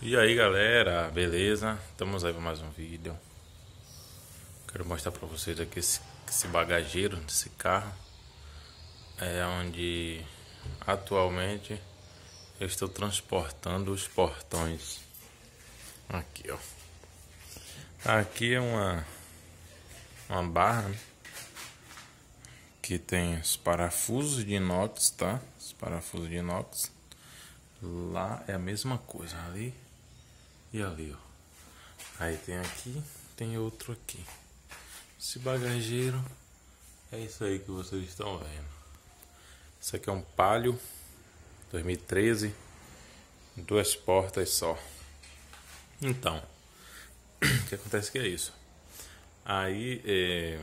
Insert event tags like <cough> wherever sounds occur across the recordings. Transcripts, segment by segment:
E aí galera, beleza? Estamos aí para mais um vídeo Quero mostrar para vocês aqui esse, esse bagageiro desse carro É onde atualmente eu estou transportando os portões Aqui ó Aqui é uma, uma barra né? Que tem os parafusos de inox, tá? Os parafusos de inox Lá é a mesma coisa, ali e ali, ó. Aí tem aqui, tem outro aqui. Esse bagageiro é isso aí que vocês estão vendo. Isso aqui é um Palio 2013, duas portas só. Então, <clears throat> o que acontece que é isso. Aí, é...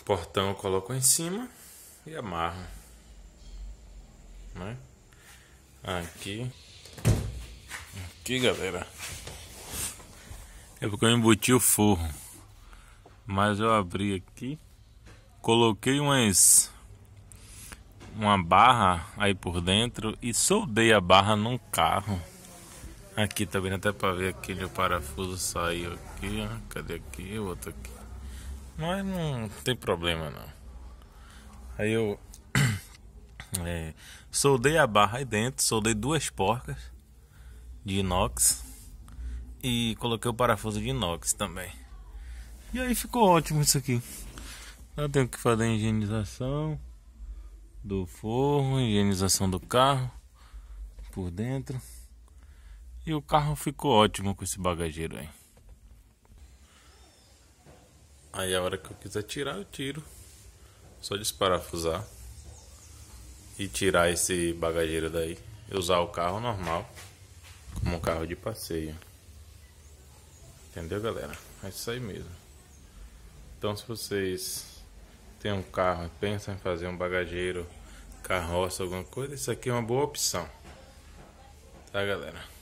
o portão eu coloco em cima e amarro, né? Aqui. Aqui galera É porque eu embuti o forro Mas eu abri aqui Coloquei umas Uma barra aí por dentro E soldei a barra num carro Aqui tá vendo até pra ver aquele parafuso saiu aqui ó. Cadê aqui? O outro aqui Mas não tem problema não Aí eu <clears throat> é, soldei a barra aí dentro, soldei duas porcas de inox e coloquei o parafuso de inox também. E aí ficou ótimo isso aqui. Eu tenho que fazer a higienização do forro, higienização do carro por dentro. E o carro ficou ótimo com esse bagageiro aí. Aí a hora que eu quiser tirar, eu tiro. Só desparafusar e tirar esse bagageiro daí. E usar o carro normal como um carro de passeio. Entendeu, galera? É isso aí mesmo. Então, se vocês têm um carro e pensam em fazer um bagageiro, carroça, alguma coisa, isso aqui é uma boa opção. Tá, galera?